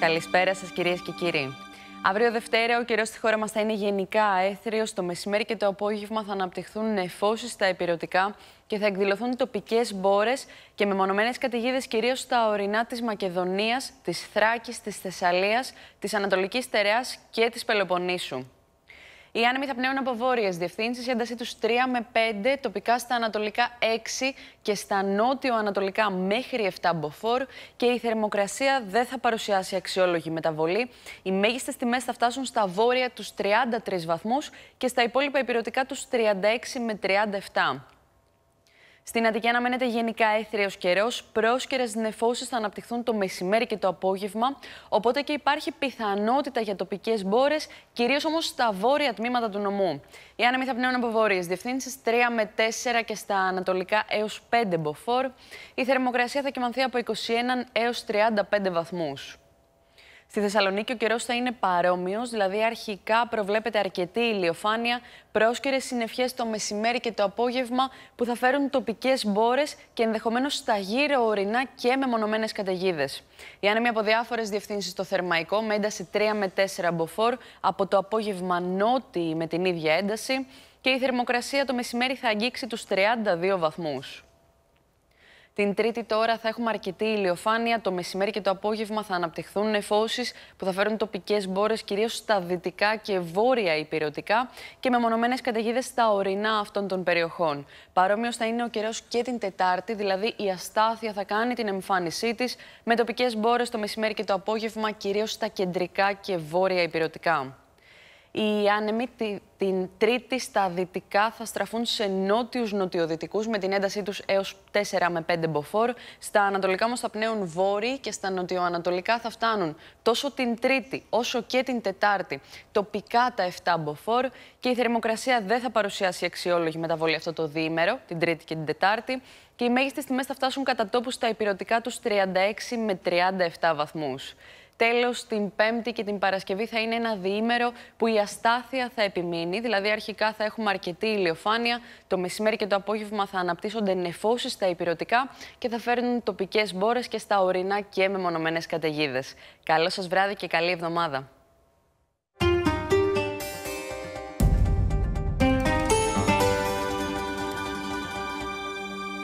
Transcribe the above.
Καλησπέρα σας, κυρίες και κύριοι. Αύριο Δευτέρα, ο καιρός στη χώρα μας θα είναι γενικά αέθριο. Το μεσημέρι και το απόγευμα θα αναπτυχθούν νεφώσεις στα Επιρωτικά και θα εκδηλωθούν τοπικές μπόρες και μεμονωμένες καταιγίδες κυρίως στα ορεινά της Μακεδονίας, της Θράκης, της Θεσσαλίας, της Ανατολικής Τερεάς και της Πελοποννήσου. Οι άνεμοι θα πνέουν από βόρειες διευθύνσεις, η έντασή τους 3 με 5, τοπικά στα ανατολικά 6 και στα νότιο-ανατολικά μέχρι 7 μποφόρ και η θερμοκρασία δεν θα παρουσιάσει αξιόλογη μεταβολή. Οι μέγιστες τιμές θα φτάσουν στα βόρεια τους 33 βαθμούς και στα υπόλοιπα υπηρετικά τους 36 με 37. Στην Αττική αναμένεται γενικά έθριος καιρός. Πρόσκαιρες νεφώσεις θα αναπτυχθούν το μεσημέρι και το απόγευμα. Οπότε και υπάρχει πιθανότητα για τοπικές μπόρες, κυρίως όμως στα βόρεια τμήματα του νομού. Οι άνεμοι θα πνέουν από βόρειες διευθύνσεις 3 με 4 και στα ανατολικά έως 5 μποφόρ. Η θερμοκρασία θα κοιμανθεί από 21 έω 35 βαθμούς. Στη Θεσσαλονίκη ο καιρός θα είναι παρόμοιος, δηλαδή αρχικά προβλέπεται αρκετή ηλιοφάνεια, πρόσκαιρε συννεφιές το μεσημέρι και το απόγευμα που θα φέρουν τοπικές μπόρες και ενδεχομένως στα γύρω ορεινά και μεμονωμένες καταιγίδες. Η άνεμοι από διάφορες διευθύνσεις στο θερμαϊκό με ένταση 3 με 4 μποφόρ, από το απόγευμα νότι με την ίδια ένταση και η θερμοκρασία το μεσημέρι θα αγγίξει τους 32 βαθμούς. Την Τρίτη τώρα θα έχουμε αρκετή ηλιοφάνεια. Το μεσημέρι και το απόγευμα θα αναπτυχθούν νεφώσεις που θα φέρουν τοπικές μπόρες, κυρίως στα δυτικά και βόρεια υπηρετικά και με μεμονωμένες καταιγίδες στα ορεινά αυτών των περιοχών. Παρόμοιος θα είναι ο καιρός και την Τετάρτη, δηλαδή η αστάθεια θα κάνει την εμφάνισή της με τοπικές μπόρες το μεσημέρι και το απόγευμα, κυρίως στα κεντρικά και βόρεια υπηρετικά. Οι άνεμοι την Τρίτη στα δυτικά θα στραφούν σε νότιου-νοτιοδυτικού με την έντασή τους έως 4 με 5 μποφόρ. Στα ανατολικά όμως θα πνέουν βόρειοι και στα νοτιοανατολικά θα φτάνουν τόσο την Τρίτη όσο και την Τετάρτη τοπικά τα 7 μποφόρ και η θερμοκρασία δεν θα παρουσιάσει αξιόλογη μεταβολή αυτό το διήμερο, την Τρίτη και την Τετάρτη. Και οι μέγιστες τιμές θα φτάσουν κατά τόπους στα υπηρετικά τους 36 με 37 βαθμούς. Τέλος, την Πέμπτη και την Παρασκευή θα είναι ένα διήμερο που η αστάθεια θα επιμείνει. Δηλαδή, αρχικά θα έχουμε αρκετή ηλιοφάνεια. Το μεσημέρι και το απόγευμα θα αναπτύσσονται νεφώσεις στα υπηρετικά και θα φέρνουν τοπικές μπόρες και στα ορεινά και μεμονωμένες καταιγίδες. Καλό σας βράδυ και καλή εβδομάδα.